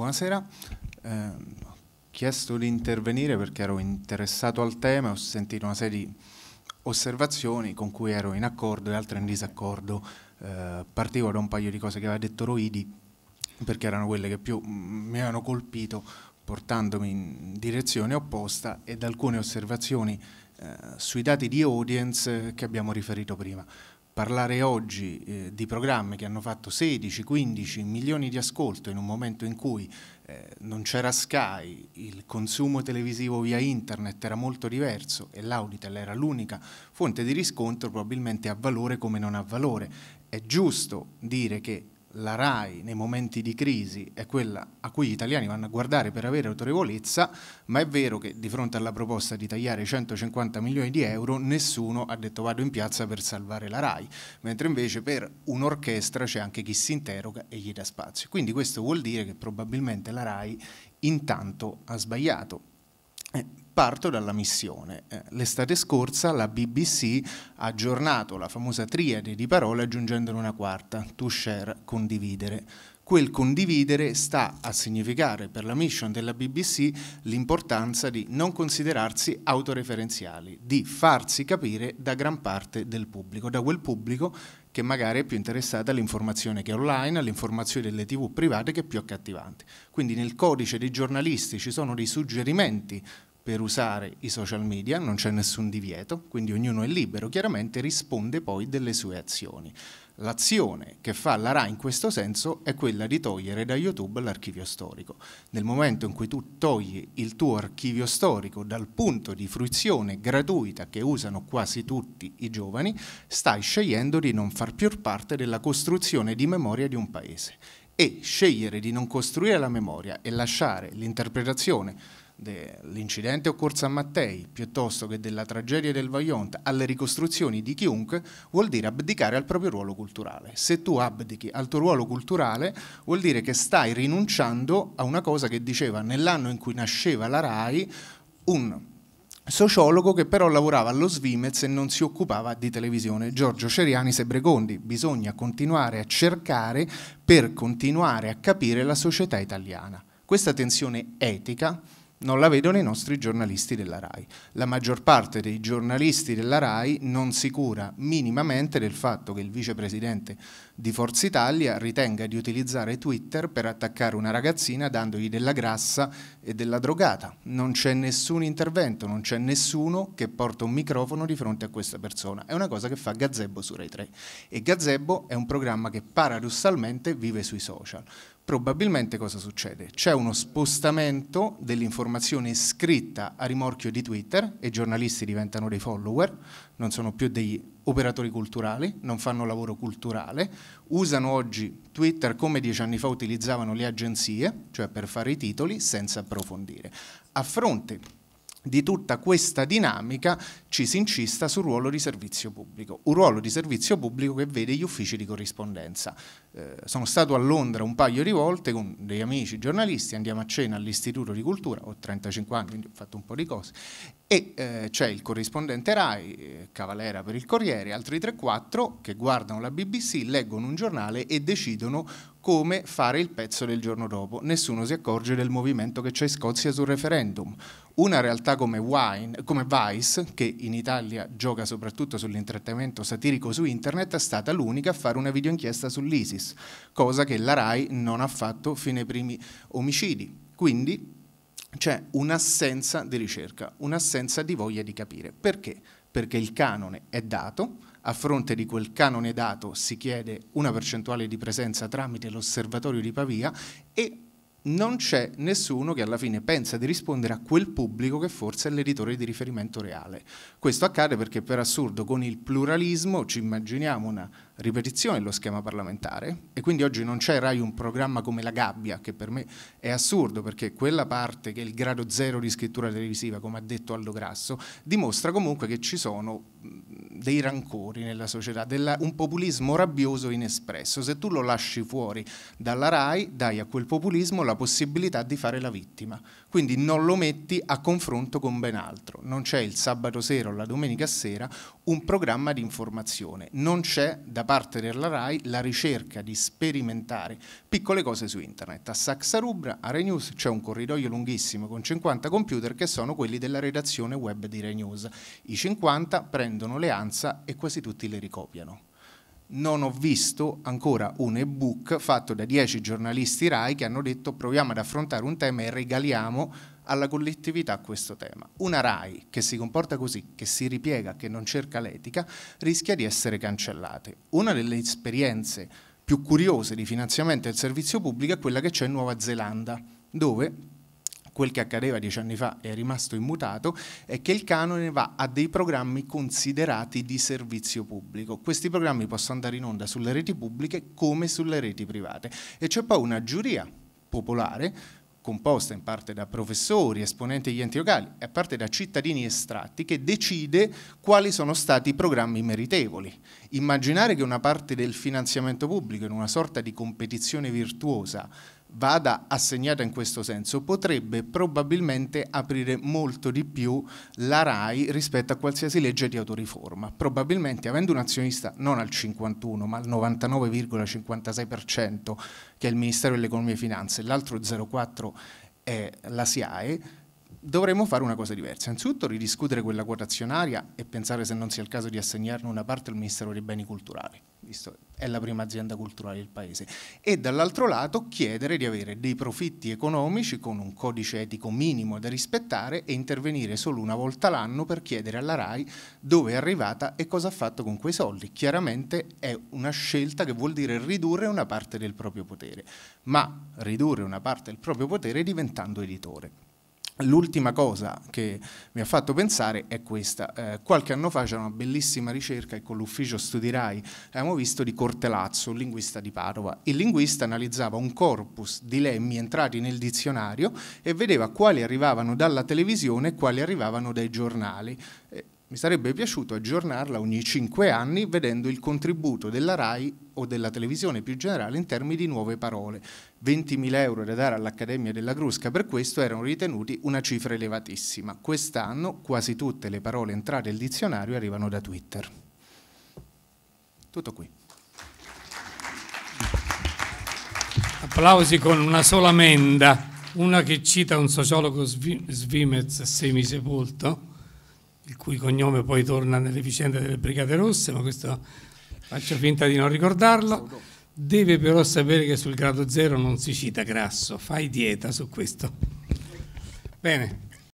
Buonasera, eh, ho chiesto di intervenire perché ero interessato al tema e ho sentito una serie di osservazioni con cui ero in accordo e altre in disaccordo. Eh, partivo da un paio di cose che aveva detto Roidi perché erano quelle che più mi hanno colpito portandomi in direzione opposta ed alcune osservazioni eh, sui dati di audience che abbiamo riferito prima parlare oggi eh, di programmi che hanno fatto 16-15 milioni di ascolto in un momento in cui eh, non c'era Sky, il consumo televisivo via internet era molto diverso e l'Auditel era l'unica fonte di riscontro, probabilmente ha valore come non ha valore. È giusto dire che la RAI nei momenti di crisi è quella a cui gli italiani vanno a guardare per avere autorevolezza, ma è vero che di fronte alla proposta di tagliare 150 milioni di euro nessuno ha detto vado in piazza per salvare la RAI, mentre invece per un'orchestra c'è anche chi si interroga e gli dà spazio. Quindi questo vuol dire che probabilmente la RAI intanto ha sbagliato. Eh, parto dalla missione. Eh, l'estate scorsa la BBC ha aggiornato la famosa triade di parole aggiungendone una quarta, to share, condividere. Quel condividere sta a significare per la mission della BBC l'importanza di non considerarsi autoreferenziali, di farsi capire da gran parte del pubblico, da quel pubblico che magari è più interessata all'informazione che è online, all'informazione delle tv private che è più accattivante. Quindi nel codice dei giornalisti ci sono dei suggerimenti per usare i social media, non c'è nessun divieto, quindi ognuno è libero, chiaramente risponde poi delle sue azioni. L'azione che fa la RAI in questo senso è quella di togliere da YouTube l'archivio storico. Nel momento in cui tu togli il tuo archivio storico dal punto di fruizione gratuita che usano quasi tutti i giovani, stai scegliendo di non far più parte della costruzione di memoria di un paese e scegliere di non costruire la memoria e lasciare l'interpretazione dell'incidente occorso a Mattei piuttosto che della tragedia del Vaillant alle ricostruzioni di chiunque vuol dire abdicare al proprio ruolo culturale. Se tu abdichi al tuo ruolo culturale vuol dire che stai rinunciando a una cosa che diceva nell'anno in cui nasceva la RAI un sociologo che però lavorava allo Svimez e non si occupava di televisione, Giorgio Ceriani Sebregondi. Bisogna continuare a cercare per continuare a capire la società italiana. Questa tensione etica non la vedono i nostri giornalisti della RAI. La maggior parte dei giornalisti della RAI non si cura minimamente del fatto che il vicepresidente di Forza Italia ritenga di utilizzare Twitter per attaccare una ragazzina dandogli della grassa e della drogata. Non c'è nessun intervento, non c'è nessuno che porta un microfono di fronte a questa persona. È una cosa che fa Gazebo su Rai 3 e Gazebo è un programma che paradossalmente vive sui social probabilmente cosa succede? C'è uno spostamento dell'informazione scritta a rimorchio di Twitter e i giornalisti diventano dei follower, non sono più degli operatori culturali, non fanno lavoro culturale, usano oggi Twitter come dieci anni fa utilizzavano le agenzie, cioè per fare i titoli, senza approfondire. A fronte di tutta questa dinamica ci si incista sul ruolo di servizio pubblico, un ruolo di servizio pubblico che vede gli uffici di corrispondenza. Eh, sono stato a Londra un paio di volte con degli amici giornalisti, andiamo a cena all'Istituto di Cultura, ho 35 anni, quindi ho fatto un po' di cose, e eh, c'è il corrispondente RAI, eh, Cavalera per il Corriere, altri 3-4 che guardano la BBC, leggono un giornale e decidono come fare il pezzo del giorno dopo. Nessuno si accorge del movimento che c'è in Scozia sul referendum. Una realtà come, Wine, come Vice, che in Italia gioca soprattutto sull'intrattenimento satirico su internet, è stata l'unica a fare una videoinchiesta sull'ISIS, cosa che la RAI non ha fatto fino ai primi omicidi. Quindi c'è cioè, un'assenza di ricerca, un'assenza di voglia di capire. Perché? Perché il canone è dato, a fronte di quel canone dato si chiede una percentuale di presenza tramite l'osservatorio di Pavia e non c'è nessuno che alla fine pensa di rispondere a quel pubblico che forse è l'editore di riferimento reale. Questo accade perché per assurdo con il pluralismo ci immaginiamo una ripetizione dello schema parlamentare e quindi oggi non c'è Rai un programma come La Gabbia, che per me è assurdo perché quella parte che è il grado zero di scrittura televisiva, come ha detto Aldo Grasso, dimostra comunque che ci sono dei rancori nella società, della, un populismo rabbioso inespresso. Se tu lo lasci fuori dalla RAI, dai a quel populismo la possibilità di fare la vittima. Quindi non lo metti a confronto con ben altro. Non c'è il sabato sera o la domenica sera un programma di informazione. Non c'è da parte della RAI la ricerca di sperimentare piccole cose su internet. A Saxa Rubra, a Rai News, c'è un corridoio lunghissimo con 50 computer che sono quelli della redazione web di Rai News. I 50 prendono le ansie maggioranza e quasi tutti le ricopiano. Non ho visto ancora un ebook fatto da dieci giornalisti RAI che hanno detto proviamo ad affrontare un tema e regaliamo alla collettività questo tema. Una RAI che si comporta così, che si ripiega, che non cerca l'etica, rischia di essere cancellata. Una delle esperienze più curiose di finanziamento del servizio pubblico è quella che c'è in Nuova Zelanda, dove quel che accadeva dieci anni fa è rimasto immutato, è che il canone va a dei programmi considerati di servizio pubblico. Questi programmi possono andare in onda sulle reti pubbliche come sulle reti private. E c'è poi una giuria popolare composta in parte da professori, esponenti degli enti locali e a parte da cittadini estratti che decide quali sono stati i programmi meritevoli. Immaginare che una parte del finanziamento pubblico in una sorta di competizione virtuosa vada assegnata in questo senso potrebbe probabilmente aprire molto di più la RAI rispetto a qualsiasi legge di autoriforma. Probabilmente avendo un azionista non al 51 ma al 99,56% che è il Ministero dell'Economia e Finanze, l'altro 0,4 è la SIAE, dovremmo fare una cosa diversa. Innanzitutto ridiscutere quella quota azionaria e pensare se non sia il caso di assegnarne una parte al Ministero dei Beni Culturali visto è la prima azienda culturale del paese, e dall'altro lato chiedere di avere dei profitti economici con un codice etico minimo da rispettare e intervenire solo una volta l'anno per chiedere alla RAI dove è arrivata e cosa ha fatto con quei soldi. Chiaramente è una scelta che vuol dire ridurre una parte del proprio potere, ma ridurre una parte del proprio potere diventando editore. L'ultima cosa che mi ha fatto pensare è questa. Eh, qualche anno fa c'era una bellissima ricerca e con l'ufficio Studi abbiamo visto di Cortelazzo, un linguista di Padova. Il linguista analizzava un corpus di lemmi entrati nel dizionario e vedeva quali arrivavano dalla televisione e quali arrivavano dai giornali. Eh, mi sarebbe piaciuto aggiornarla ogni cinque anni vedendo il contributo della RAI o della televisione più generale in termini di nuove parole. 20.000 euro da dare all'Accademia della Crusca per questo erano ritenuti una cifra elevatissima. Quest'anno quasi tutte le parole entrate nel dizionario arrivano da Twitter. Tutto qui. Applausi con una sola menda, una che cita un sociologo Svimez semisepolto il cui cognome poi torna nelle vicende delle Brigate Rosse, ma questo faccio finta di non ricordarlo. Deve però sapere che sul grado zero non si cita grasso, fai dieta su questo. Bene.